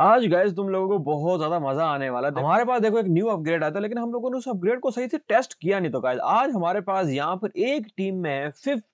आज गाइस तुम लोगों को बहुत ज्यादा मजा आने वाला है हमारे पास देखो एक न्यू अपग्रेड आया था लेकिन हम लोगों ने उस अपग्रेड को सही से टेस्ट किया नहीं तो गाइस आज हमारे पास यहाँ पर एक टीम में है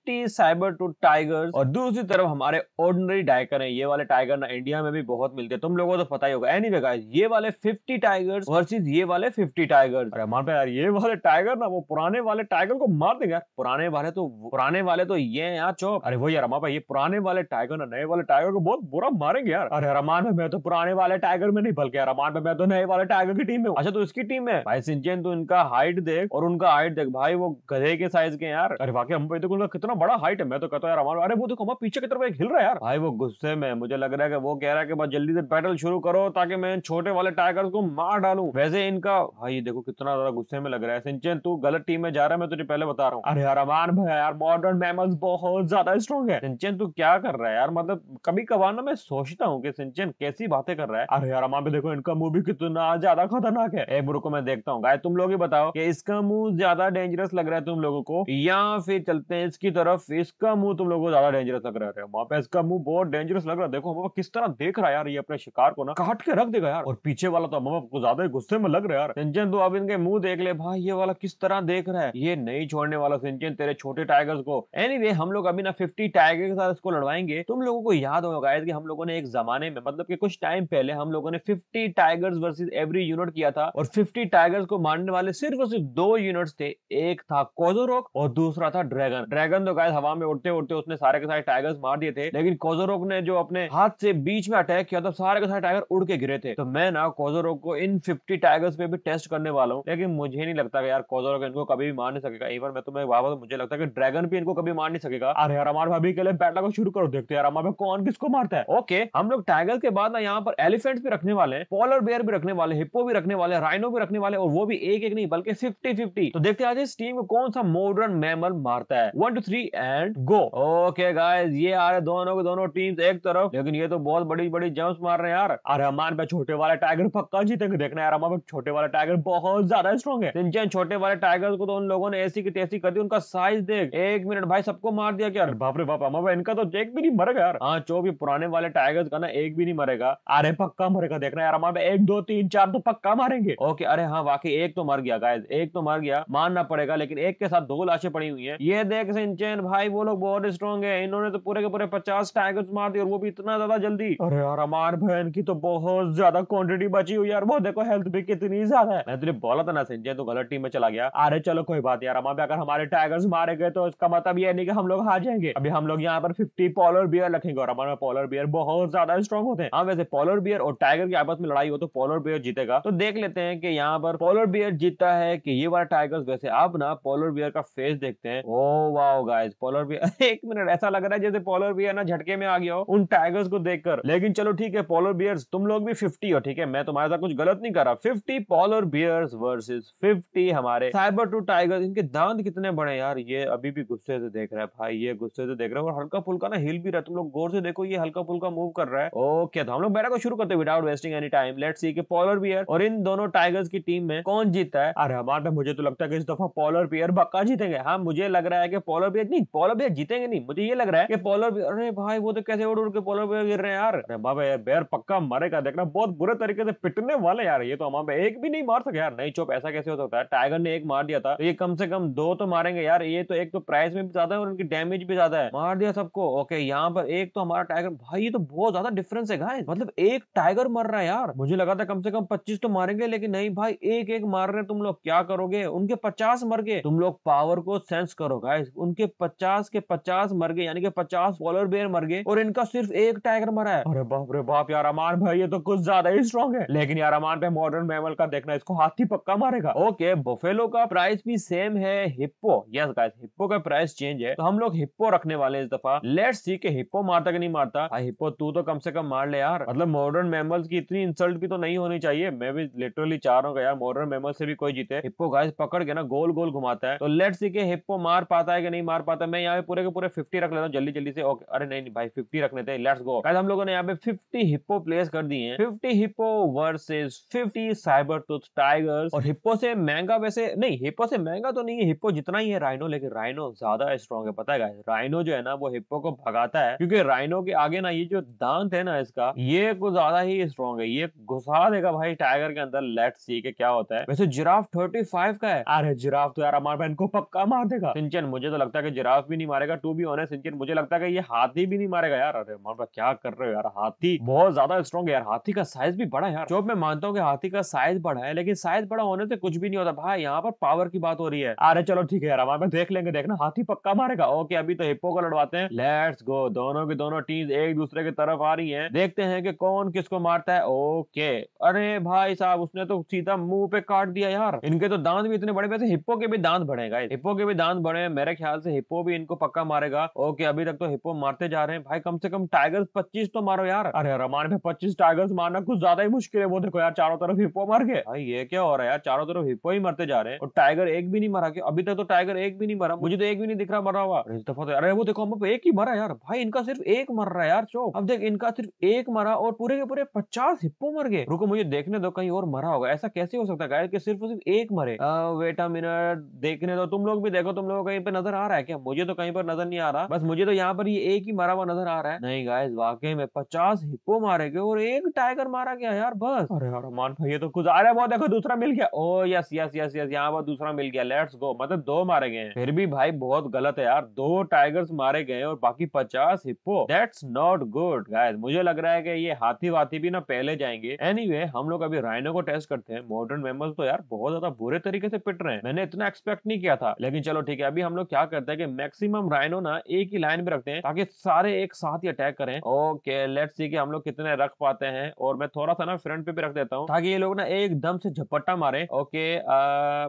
50 साइबर टू टाइगर्स और दूसरी तरफ हमारे ऑर्डिनरी टाइगर है ये वाले टाइगर ना इंडिया में भी बहुत मिलते हैं तुम लोगों को तो पता ही होगा एनी वे गाइज ये वाले फिफ्टी टाइगर वर्सेज ये वाले फिफ्टी टाइगर अरे हमारे यार ये वाले टाइगर ना वो पुराने वाले टाइगर को मार देंगे पुराने वाले तो पुराने वाले तो ये है यार चौक अरे वो यार हमारे ये पुराने वाले टाइगर ना नए वाले टाइगर को बहुत बुरा मारेंगे यार अरे रमान मैं तो पुराने वाले टाइगर में नहीं बल्कि रमान पे मैं तो नए वाले टाइगर की टीम में अच्छा तो इसकी टीम में भाई सिंचन तो इनका हाइट देख और उनका हाइट देख भाई वो गधे के साइज के यार अरे वाकई हम देखो तो उनका कितना बड़ा हाइट है मैं तो कहता हूँ यार अरे वो देखो हमारे पीछे की तरफ हिल रहा है यार भाई वो गुस्से में मुझे लग रहा है कि वो कह रहा है कि बस जल्दी से बैटल शुरू करो ताकि मैं छोटे वाले टाइगर को मार डालू वैसे इनका भाई देखो कितना ज्यादा गुस्से में लग रहा है सिंचन तू गलत टीम में जा रहा है मैं तुझे पहले बता रहा हूँ अरे यार अमान भाई यार मॉडर्न मैमल्स बहुत ज्यादा स्ट्रॉन्ग है सिंचन तू क्या कर रहा है यार मतलब कभी कभार ना मैं सोचता हूँ कि सिंचन कैसी बातें कर कर रहा है अरे यार अम्मा भी देखो इनका मुंह भी कितना ज्यादा खतरनाक है एक रुको मैं देखता हूँ गाय तुम लोग ही बताओ कि इसका मुंह ज्यादा डेंजरस लग रहा है तुम लोगों को या फिर चलते हैं इसकी तरफ इसका मुंह तुम लोगों को ज्यादा डेंजरस लग रहा है वहां पे इसका मुंह बहुत डेंजरस लग रहा है देखो हम किस तरह देख रहा है यार ये अपने शिकार को ना काट के रख देगा यार और पीछे वाला तो अम्मा को ज्यादा गुस्से में लग रहा है यार तो अब इनके मुंह देख ले भाई ये वाला किस तरह देख रहा है ये नहीं छोड़ने वाला सिंचन तेरे छोटे टाइगर्स को एनी anyway, हम लोग अभी ना फिफ्टी टाइगर के साथ इसको लड़वाएंगे तुम लोगों को याद होगा कि हम लोगों ने एक जमाने में मतलब कि कुछ टाइम दिन पहले हम लोगों ने 50 टाइगर्स वर्सेस एवरी यूनिट किया था और 50 टाइगर्स को मारने वाले सिर्फ और सिर्फ दो यूनिट्स थे एक था कोजोरोक और दूसरा था ड्रैगन ड्रैगन तो गाय हवा में उड़ते उड़ते उसने सारे के सारे टाइगर्स मार दिए थे लेकिन कोजोरोक ने जो अपने हाथ से बीच में अटैक किया था सारे के सारे टाइगर उड़ के गिरे थे तो मैं ना कोजोरोक को इन फिफ्टी टाइगर्स पे भी टेस्ट करने वाला हूँ लेकिन मुझे नहीं लगता यार कोजोरोक इनको कभी भी मार नहीं सकेगा इवन मैं तुम्हें वापस तो मुझे लगता है कि ड्रैगन भी इनको कभी मार नहीं सकेगा अरे यार हमारे भाभी के लिए बैठा को शुरू करो देखते यार हमारे कौन किसको मारता है ओके हम लोग टाइगर के बाद ना यहाँ पर और एलिफेंट भी रखने वाले हैं पॉलर बेयर भी रखने वाले हिप्पो भी रखने वाले राइनो भी रखने वाले और वो भी एक एक नहीं बल्कि फिफ्टी फिफ्टी तो देखते आज इस टीम को कौन सा मॉडर्न मैमल मारता है one two three and go okay guys ये आ रहे दोनों के दोनों टीम एक तरफ लेकिन ये तो बहुत बड़ी बड़ी जम्प मार रहे हैं यार अरहमान पे छोटे वाले टाइगर पक्का जीतेंगे देखना यार हमारे छोटे वाले टाइगर बहुत ज्यादा स्ट्रॉन्ग है तीन जिन छोटे वाले टाइगर को तो उन लोगों ने ऐसी की तैसी कर दी उनका साइज देख एक मिनट भाई सबको मार दिया क्या बाप रे बाप अमा इनका तो एक भी नहीं मरेगा यार हाँ जो भी पुराने वाले टाइगर का ना एक भी नहीं मरेगा अरे पक्का मरेगा देखना यार हमारे एक दो तीन चार तो पक्का मारेंगे ओके अरे हाँ वाकई एक तो मर गया गायज एक तो मर गया मानना पड़ेगा लेकिन एक के साथ दो लाशें पड़ी हुई है ये देख सिंचन भाई वो लोग बहुत स्ट्रॉन्ग है इन्होंने तो पूरे के पूरे पचास टाइगर्स मार दिए और वो भी इतना ज्यादा जल्दी अरे यार हमारे बहन की तो बहुत ज्यादा क्वांटिटी बची हुई यार वो देखो हेल्थ भी कितनी ज्यादा है मैं तुझे बोला था ना सिंचन तो गलत टीम में चला गया अरे चलो कोई बात यार हमारे अगर हमारे टाइगर्स मारे गए तो इसका मतलब ये नहीं कि हम लोग हार जाएंगे अभी हम लोग यहाँ पर फिफ्टी पॉलर बियर रखेंगे और हमारे पॉलर बियर बहुत ज्यादा स्ट्रॉन्ग होते हैं हाँ वैसे पॉलर पोलर बियर और टाइगर की आपस में लड़ाई हो तो पोलर बियर जीतेगा तो देख लेते हैं कि यहाँ पर पोलर बियर जीतता है कि ये बार टाइगर वैसे आप ना पोलर बियर का फेस देखते हैं ओ वाह गाइस पोलर बियर एक मिनट ऐसा लग रहा है जैसे पोलर बियर ना झटके में आ गया हो उन टाइगर्स को देखकर लेकिन चलो ठीक है पोलर बियर्स तुम लोग भी फिफ्टी हो ठीक है मैं तुम्हारे साथ कुछ गलत नहीं कर रहा fifty polar bears versus fifty हमारे साइबर टू टाइगर इनके दांत कितने बड़े यार ये अभी भी गुस्से से देख रहा है भाई ये गुस्से से देख रहा है और हल्का फुल्का ना हिल भी रहा है तुम लोग गौर से देखो ये हल्का फुल्का मूव कर रहा है ओके तो हम लोग बैठा को शुरू करते without wasting any time let see कि पॉलर बियर और इन दोनों टाइगर्स की टीम में कौन जीतता है अरे हमारे मुझे तो लगता है कि इस दफा पॉलर बियर बक्का जीतेंगे हाँ मुझे लग रहा है कि पॉलर बियर नहीं पॉलर बियर जीतेंगे नहीं मुझे ये लग रहा है कि पॉलर बियर अरे भाई वो तो कैसे उड़ उड़ के पॉलर बियर गिर रहे हैं यार अरे बाबा यार बेयर पक्का मरेगा देखना बहुत बुरे तरीके से पिटने वाले यार ये तो हमारे एक भी नहीं मार सके यार नहीं चुप ऐसा कैसे हो सकता है टाइगर ने एक मार दिया था तो ये कम से कम दो तो मारेंगे यार ये तो एक तो प्राइस में भी ज्यादा है और उनकी डैमेज भी ज्यादा है मार दिया सबको ओके यहाँ पर एक तो हमारा टाइगर भाई ये तो बहुत ज्यादा डिफरेंस है गाइस मतलब एक एक टाइगर मर रहा है यार मुझे लगा था कम से कम पच्चीस तो मारेंगे लेकिन नहीं भाई एक एक मार रहे तुम लोग क्या करोगे उनके पचास मर गए तुम लोग पावर को सेंस करो गाइस उनके पचास के पचास मर गए यानी कि पचास पॉलर बेयर मर गए और इनका सिर्फ एक टाइगर मरा है अरे बाप रे बाप यार अमान भाई ये तो कुछ ज्यादा ही स्ट्रॉन्ग है लेकिन यार अमान पे मॉडर्न मेमल का देखना इसको हाथी पक्का मारेगा ओके बोफेलो का प्राइस भी सेम है हिप्पो यस गाइस हिप्पो का प्राइस चेंज है तो हम लोग हिप्पो रखने वाले इस दफा लेट्स सी के हिप्पो मारता कि नहीं मारता हिप्पो तू तो कम से कम मार ले यार मतलब मॉडर्न मेमल्स की इतनी इंसल्ट भी तो नहीं होनी चाहिए मैं भी लिटरली चाह रहा हूँ यार मॉडर्न मेमल से भी कोई जीते हिप्पो गाइस पकड़ के ना गोल गोल घुमाता है तो लेट्स सी के हिप्पो मार पाता है कि नहीं मार पाता मैं यहाँ पे पूरे के पूरे फिफ्टी रख लेता हूँ जल्दी जल्दी से ओके अरे नहीं, नहीं भाई फिफ्टी रखने थे लेट्स गो गाइस हम लोगों ने यहाँ पे फिफ्टी हिप्पो प्लेस कर दिए हैं fifty hippo versus fifty sabre tooth tigers और हिप्पो से महंगा वैसे नहीं हिप्पो से महंगा तो नहीं है हिप्पो जितना ही है राइनो लेकिन राइनो ज्यादा स्ट्रॉन्ग है पता है राइनो जो है ना वो हिप्पो को भगाता है क्योंकि राइनो के आगे ना ये जो दांत है ना इसका ये कुछ ज्यादा ही स्ट्रॉन्ग है ये घुसा देगा भाई टाइगर के अंदर लेट सी के क्या होता है वैसे जिराफ थर्टी फाइव का है अरे जिराफ तो यार हमारे बहन को पक्का मार देगा सिंचन मुझे तो लगता है कि जिराफ भी नहीं मारेगा टू भी ऑनेस्ट सिंचन मुझे लगता है कि ये हाथी भी नहीं मारेगा यार अरे मामा क्या कर रहे हो यार हाथी बहुत ज्यादा स्ट्रॉन्ग है यार हाथी का साइज भी बड़ा है यार जो मैं मानता हूँ कि हाथी का साइज बड़ा है लेकिन साइज बड़ा होने से कुछ भी नहीं होता भाई यहाँ पर पावर की बात हो रही है अरे चलो ठीक है यार हमारे पास देख लेंगे देखना हाथी पक्का मारेगा ओके अभी तो हिप्पो को लड़वाते हैं लेट्स गो दोनों की दोनों टीम एक दूसरे की तरफ आ रही है देखते हैं कि कौन कौन किसको मारता है ओके अरे भाई साहब उसने तो सीधा मुंह पे काट दिया यार इनके तो दांत भी इतने बड़े वैसे हिप्पो के भी दांत बढ़े गए हिप्पो के भी दांत बड़े हैं मेरे ख्याल से हिप्पो भी इनको पक्का मारेगा ओके अभी तक तो हिप्पो मारते जा रहे हैं भाई कम से कम टाइगर पच्चीस तो मारो यार अरे रमान में पच्चीस टाइगर्स मारना कुछ ज्यादा ही मुश्किल है वो देखो यार चारों तरफ हिप्पो मार के भाई ये क्या हो रहा है यार चारों तरफ हिप्पो ही मरते जा रहे हैं और टाइगर एक भी नहीं मरा क्या अभी तक तो टाइगर एक भी नहीं मरा मुझे तो एक भी नहीं दिख रहा मरा हुआ इस दफा तो अरे वो देखो हम एक ही मरा यार भाई इनका सिर्फ एक मर रहा है यार चो अब देख इनका सिर्फ एक मरा और पूरे के पूरे पचास हिप्पो मर गए रुको मुझे देखने दो कहीं और मरा होगा ऐसा कैसे हो सकता है कि सिर्फ सिर्फ एक मरे वेट अ मिनट देखने दो तुम लोग भी देखो तुम लोगों को कहीं पर नजर आ रहा है क्या मुझे तो कहीं पर नजर नहीं आ रहा बस मुझे तो यहाँ पर ये एक ही मरा हुआ नजर आ रहा है नहीं गाय वाकई में पचास हिप्पो मारे गए और एक टाइगर मारा गया यार बस अरे यार मान भाई ये तो कुछ आ रहा है देखो दूसरा मिल गया ओ यस यस यस यस यहाँ पर दूसरा मिल गया लेट्स गो मतलब दो मारे गए फिर भी भाई बहुत गलत है यार दो टाइगर्स मारे गए और बाकी पचास hippo that's not good guy मुझे लग रहा है कि ये हाथ हाथी वाथी भी ना पहले जाएंगे एनी anyway, हम लोग अभी राइनो को टेस्ट करते हैं मॉडर्न मेमल तो यार बहुत ज्यादा बुरे तरीके से पिट रहे हैं मैंने इतना एक्सपेक्ट नहीं किया था लेकिन चलो ठीक है अभी हम लोग क्या करते हैं कि मैक्सिमम राइनो ना एक ही लाइन में रखते हैं ताकि सारे एक साथ ही अटैक करें ओके लेट सी कि हम लोग कितने रख पाते हैं और मैं थोड़ा सा ना फ्रंट पे भी रख देता हूँ ताकि ये लोग ना एकदम से झपट्टा मारे ओके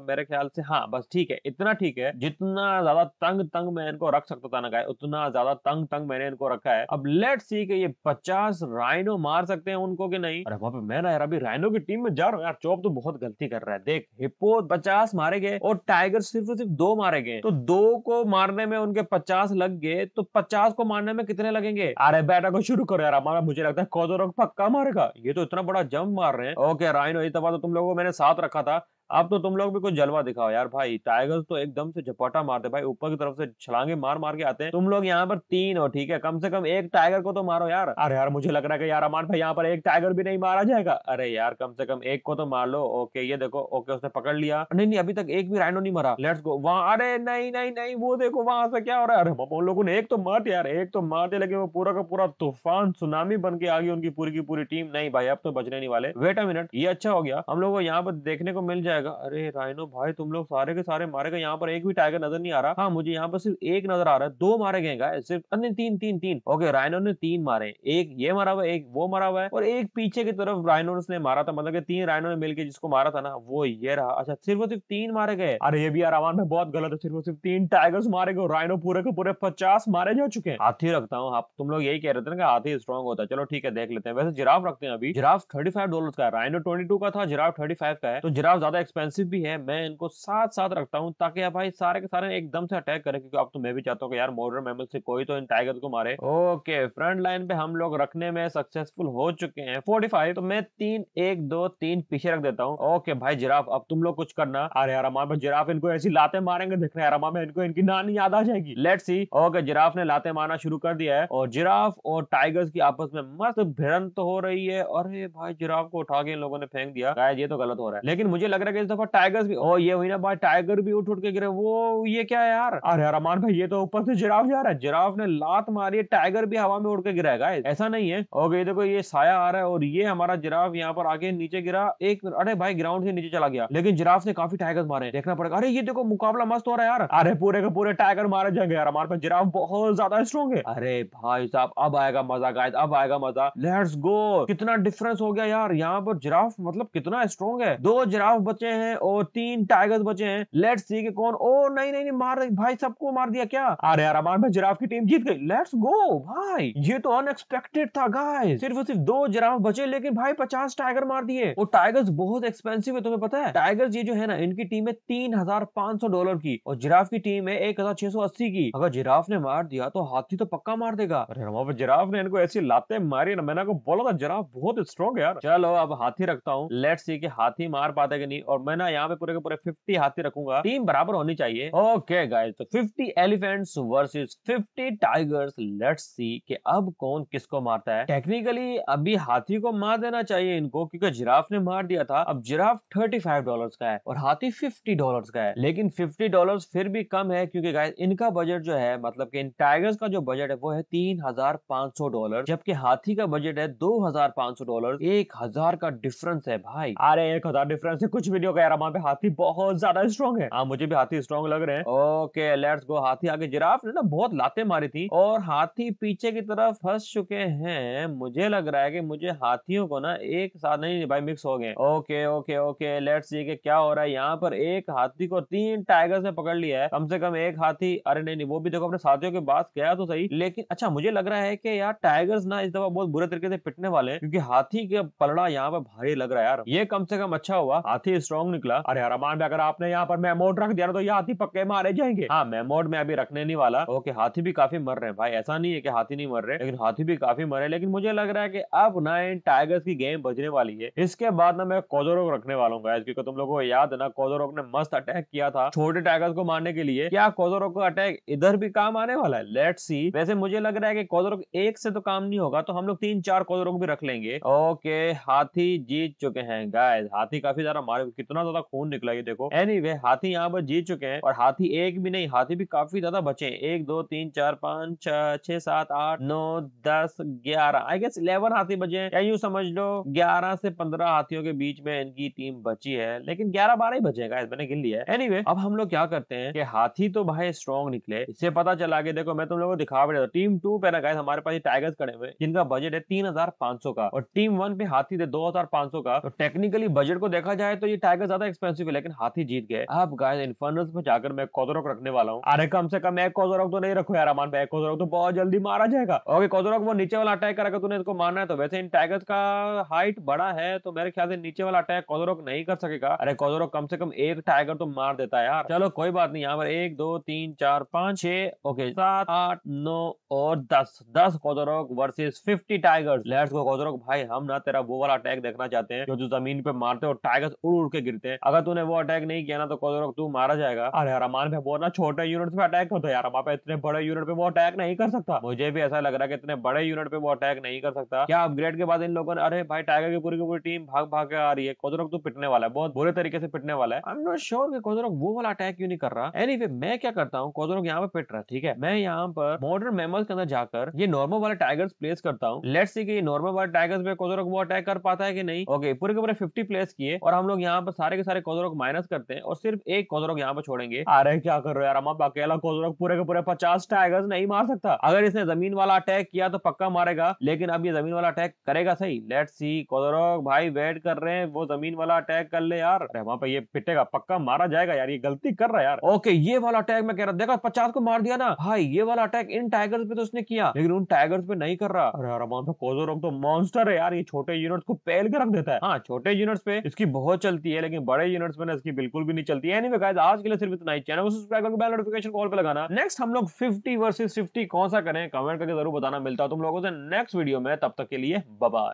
मेरे ख्याल से हाँ बस ठीक है इतना ठीक है जितना ज्यादा तंग तंग मैं इनको रख सकता था ना गाय उतना ज्यादा तंग तंग मैंने इनको रखा है अब लेट सी कि ये पचास राइनो मार मार सकते हैं उनको कि नहीं अरे वहां पे मैं ना यार अभी रायनो की टीम में जा रहा हूँ यार चौप तो बहुत गलती कर रहा है देख हिप्पो पचास मारे गए और टाइगर सिर्फ सिर्फ दो मारे गए तो दो को मारने में उनके पचास लग गए तो पचास को मारने में कितने लगेंगे अरे बैटा को शुरू करो यार हमारा मुझे लगता है कोजोरक पक्का मारेगा ये तो इतना बड़ा जंप मार रहे हैं ओके राइनो ये तो तुम लोगों को मैंने साथ रखा था अब तो तुम लोग भी कुछ जलवा दिखाओ यार भाई टाइगर्स तो एकदम से झपटा मारते भाई ऊपर की तरफ से छलांगे मार मार के आते हैं तुम लोग यहाँ पर तीन हो ठीक है कम से कम एक टाइगर को तो मारो यार अरे यार मुझे लग रहा है कि यार अमान भाई यहाँ पर एक टाइगर भी नहीं मारा जाएगा अरे यार कम से कम एक को तो मार लो ओके ये देखो ओके उसने पकड़ लिया नहीं नहीं अभी तक एक भी राइनो नहीं मरा लेट्स गो वहाँ अरे नहीं नहीं नहीं वो देखो वहां से क्या हो रहा है अरे उन लोगों ने एक तो मार दिया यार एक तो मार दिया लेकिन वो पूरा का पूरा तूफान सुनामी बन के आ गई उनकी पूरी की पूरी टीम नहीं भाई अब तो बचने नहीं वाले वेट अ मिनट ये अच्छा हो गया हम लोग को यहाँ पर देखने को मिल जाए जाएगा अरे राइनो भाई तुम लोग सारे के सारे मारे गए यहाँ पर एक भी टाइगर नजर नहीं आ रहा हाँ मुझे यहाँ पर सिर्फ एक नजर आ रहा है दो मारे गए सिर्फ अन्य तीन तीन तीन ओके राइनो ने तीन मारे एक ये मारा हुआ एक वो मारा हुआ है और एक पीछे की तरफ राइनो ने मारा था मतलब तीन राइनो ने मिलकर जिसको मारा था ना वो ये रहा अच्छा सिर्फ सिर्फ तीन मारे गए अरे ये भी यार आवान में बहुत गलत है सिर्फ सिर्फ तीन टाइगर्स मारे गए राइनो पूरे के पूरे पचास मारे जा चुके हैं हाथी रखता हूँ आप तुम लोग यही कह रहे थे ना कि हाथी स्ट्रॉन्ग होता है चलो ठीक है देख लेते हैं वैसे जिराफ रखते हैं अभी जिराफ थर्टी फाइव डॉलर का राइनो ट्वेंटी टू का था जिराफ थर्टी फाइव का है तो जिराफ ज्यादा एक्सपेंसिव भी है मैं इनको साथ साथ रखता हूँ ताकि आप भाई सारे के सारे एकदम से अटैक करें क्योंकि अब तो मैं भी चाहता हूँ यार मॉडर्न मेमल से कोई तो इन टाइगर को मारे ओके फ्रंट लाइन पे हम लोग रखने में सक्सेसफुल हो चुके हैं फोर्टी फाइव तो मैं तीन एक दो तीन पीछे रख देता हूँ ओके भाई जिराफ अब तुम लोग कुछ करना अरे यार हमारे जिराफ इनको ऐसी लाते मारेंगे देख रहे हैं हमारे इनको इनकी नानी याद आ जाएगी लेट सी ओके जिराफ ने लाते मारना शुरू कर दिया है और जिराफ और टाइगर्स की आपस में मस्त भिड़ंत हो रही है अरे भाई जिराफ को उठा के इन लोगों ने फेंक दिया ये तो गलत हो रहा है लेकिन मुझे लग रहा है गया इस दफा टाइगर्स भी ओ ये हुई ना भाई टाइगर भी उठ उठ के गिरे वो ये क्या है यार अरे रमान भाई ये तो ऊपर से जिराफ जा रहा है जिराफ ने लात मारी है टाइगर भी हवा में उठ के गिरा है ऐसा नहीं है और ये देखो ये साया आ रहा है और ये हमारा जिराफ यहाँ पर आगे नीचे गिरा एक अरे भाई ग्राउंड से नीचे चला गया लेकिन जिराफ ने काफी टाइगर मारे देखना पड़ेगा अरे ये देखो मुकाबला मस्त हो रहा है यार अरे पूरे का पूरे टाइगर मारे जाएंगे यार हमारे पास जिराफ बहुत ज्यादा स्ट्रॉन्ग है अरे भाई साहब अब आएगा मजा गायद अब आएगा मजा लेट्स गो कितना डिफरेंस हो गया यार यहाँ पर जिराफ मतलब कितना स्ट्रॉन्ग है दो जिराफ बच्चे बचे हैं और तीन टाइगर्स बचे हैं लेट्स सी कि कौन ओ नहीं नहीं नहीं मार भाई सबको मार दिया क्या अरे यार अमान भाई जिराफ की टीम जीत गई लेट्स गो भाई ये तो अनएक्सपेक्टेड था गाइस सिर्फ सिर्फ दो जिराफ बचे लेकिन भाई पचास टाइगर मार दिए और टाइगर्स बहुत एक्सपेंसिव है तुम्हें पता है टाइगर्स ये जो है ना इनकी टीम है तीन हजार पांच सौ डॉलर की और जिराफ की टीम है एक हजार छह सौ अस्सी की अगर जिराफ ने मार दिया तो हाथी तो पक्का मार देगा अरे वहाँ पर जिराफ ने इनको ऐसी लाते मारी ना मैंने बोला था जिराफ बहुत स्ट्रॉन्ग है यार चलो अब हाथी रखता हूँ लेट्स सी की हाथी मार पाते कि नहीं और और मैं ना यहाँ पे पूरे के पूरे फिफ्टी हाथी रखूंगा टीम बराबर होनी चाहिए ओके गाइस तो fifty elephants versus fifty tigers let's see कि अब कौन किसको मारता है टेक्निकली अभी हाथी को मार देना चाहिए इनको क्योंकि जिराफ ने मार दिया था अब जिराफ थर्टी फाइव डॉलर का है और हाथी फिफ्टी डॉलर का है लेकिन फिफ्टी डॉलर फिर भी कम है क्योंकि गाइस इनका बजट जो है मतलब की इन टाइगर्स का जो बजट है वो है तीन हजार पांच सौ डॉलर जबकि हाथी का बजट है दो हजार पांच सौ डॉलर एक हजार का डिफरेंस है भाई अरे एक हजार डिफरेंस है कुछ भी वीडियो का यार पे हाथी बहुत ज्यादा स्ट्रॉन्ग है हाँ मुझे भी हाथी स्ट्रॉन्ग लग रहे हैं ओके लेट्स गो हाथी आगे जिराफ ने ना बहुत लाते मारी थी और हाथी पीछे की तरफ फंस चुके हैं मुझे लग रहा है की मुझे हाथियों को ना एक साथ नहीं भाई मिक्स हो गए ओके ओके ओके लेट्स ये क्या हो रहा है यहाँ पर एक हाथी को तीन टाइगर्स ने पकड़ लिया है कम से कम एक हाथी अरे नहीं नहीं वो भी देखो अपने साथियों के पास गया तो सही लेकिन अच्छा मुझे लग रहा है कि यार टाइगर्स ना इस दफा बहुत बुरे तरीके से पिटने वाले हैं क्योंकि हाथी के पलड़ा यहाँ पर भारी लग रहा है यार ये कम से कम अच्छा हुआ हाथी स्ट्रॉन्ग निकला अरे हरामान अगर आपने यहाँ पर मेमोड रख दिया ना तो ये हाथी पक्के मारे जाएंगे हाँ मेमोड में अभी रखने नहीं वाला ओके हाथी भी काफी मर रहे हैं भाई ऐसा नहीं है कि हाथी नहीं मर रहे लेकिन हाथी भी काफी मरे लेकिन मुझे लग रहा है कि अब ना इन टाइगर्स की गेम बजने वाली है इसके बाद ना मैं कोजोरोग रखने वाला हूँ क्योंकि तुम लोगों को याद है ना कोजोरोग ने मस्त अटैक किया था छोटे टाइगर्स को मारने के लिए क्या कोजोरोग का अटैक इधर भी काम आने वाला है लेट सी वैसे मुझे लग रहा है कि कोजोरोग एक से तो काम नहीं होगा तो हम लोग तीन चार कोजोरोग भी रख लेंगे ओके हाथी जीत चुके हैं गाय हाथी काफी ज्यादा मारे कितना ज्यादा खून निकला ये देखो एनी anyway, हाथी यहाँ पर जीत चुके हैं और हाथी एक भी नहीं हाथी भी काफी ज्यादा बचे एक दो तीन चार पाँच छह सात आठ नौ दस ग्यारह आई गेस इलेवन हाथी बचे हैं यू समझ लो ग्यारह से पंद्रह हाथियों के बीच में इनकी टीम बची है लेकिन ग्यारह बारह ही बचेगा मैंने गिन लिया है एनी अब हम लोग क्या करते हैं कि हाथी तो भाई स्ट्रॉन्ग निकले इससे पता चला कि देखो मैं तुम लोगों को दिखा भी रहा टीम टू पे ना गाइस हमारे पास टाइगर्स खड़े हुए जिनका बजट है तीन हजार पांच सौ का और टीम वन पे हाथी थे दो हजार पांच सौ का तो टेक्निकली बजट को देखा जाए तो ये टाइगर ज्यादा एक्सपेंसिव है लेकिन हाथी जीत गए अब गाइस इन्फर्नल्स में जाकर मैं कोजोरोक रखने वाला हूँ अरे कम से कम एक कोजोरोक तो नहीं रखो यार अमान भाई कोजोरोक तो बहुत जल्दी मारा जाएगा ओके कोजोरोक वो नीचे वाला अटैक करेगा तूने इसको मारना है तो वैसे इन टाइगर्स का हाइट बड़ा है तो मेरे ख्याल से नीचे वाला अटैक कोजोरोक नहीं कर सकेगा अरे कोजोरोक कम से कम एक टाइगर तो मार देता है यार चलो कोई बात नहीं यहाँ पर एक दो तीन चार पाँच छह ओके सात आठ नौ और दस दस कोजोरोक versus fifty tigers let's go कोजोरोक भाई हम ना तेरा वो वाला अटैक देखना चाहते हैं जो जो जमीन पे मारते हो टाइगर्स उड़ उड़ के गिरते हैं अगर तूने वो अटैक नहीं किया ना तो कोदोरक तू मारा जाएगा अरे हरामान पे वो ना छोटे यूनिट पे अटैक होता है यार पे इतने बड़े यूनिट पे वो अटैक नहीं कर सकता मुझे भी ऐसा लग रहा है कि इतने बड़े यूनिट पे वो अटैक नहीं कर सकता क्या अपग्रेड के बाद इन लोगों ने अरे भाई टाइगर की पूरी की पूरी टीम भाग भाग के आ रही है कोदोरक तू पिटने वाला है बहुत बुरे तरीके से पिटने वाला है आई एम नॉट श्योर कि कोदोरक वो वाला अटैक क्यों नहीं कर रहा एनी anyway, मैं क्या करता हूँ कोदोरक यहाँ पे पिट रहा है ठीक है मैं यहाँ पर मॉडर्न मेमल्स के अंदर जाकर ये नॉर्मल वाले टाइगर्स प्लेस करता हूँ लेट्स सी कि नॉर्मल वाले टाइगर्स पे कोदोरक वो अटैक कर पाता है कि नहीं ओके पूरे के पूरे फिफ्टी प्लेस किए और हम लोग यहाँ पर सारे के सारे कोजरोग माइनस करते हैं और सिर्फ एक कोजरोग यहाँ पर छोड़ेंगे अरे क्या कर रहे हो यार हम अकेला कोजरोग पूरे के पूरे पचास टाइगर्स नहीं मार सकता अगर इसने जमीन वाला अटैक किया तो पक्का मारेगा लेकिन अब ये जमीन वाला अटैक करेगा सही लेट सी कोजरोग भाई वेट कर रहे हैं वो जमीन वाला अटैक कर ले यार अरे वहां पर ये पिटेगा पक्का मारा जाएगा यार ये गलती कर रहा है यार ओके ये वाला अटैक मैं कह रहा देखा पचास को मार दिया ना भाई ये वाला अटैक इन टाइगर्स पे तो उसने किया लेकिन उन टाइगर्स पे नहीं कर रहा अरे यार तो कोजरोग तो मॉन्स्टर है यार ये छोटे यूनिट को पहल के रख देता है हाँ छोटे यूनिट्स पे इसकी बहुत चलती है है लेकिन बड़े यूनिट्स में इसकी बिल्कुल भी नहीं चलती है anyway, guys, आज के लिए सिर्फ इतना ही चैनल को सब्सक्राइब करके बेल नोटिफिकेशन कॉल पे लगाना नेक्स्ट हम लोग 50 वर्सेस 50 कौन सा करें कमेंट करके जरूर बताना मिलता है तुम लोगों से नेक्स्ट वीडियो में तब तक के लिए बाय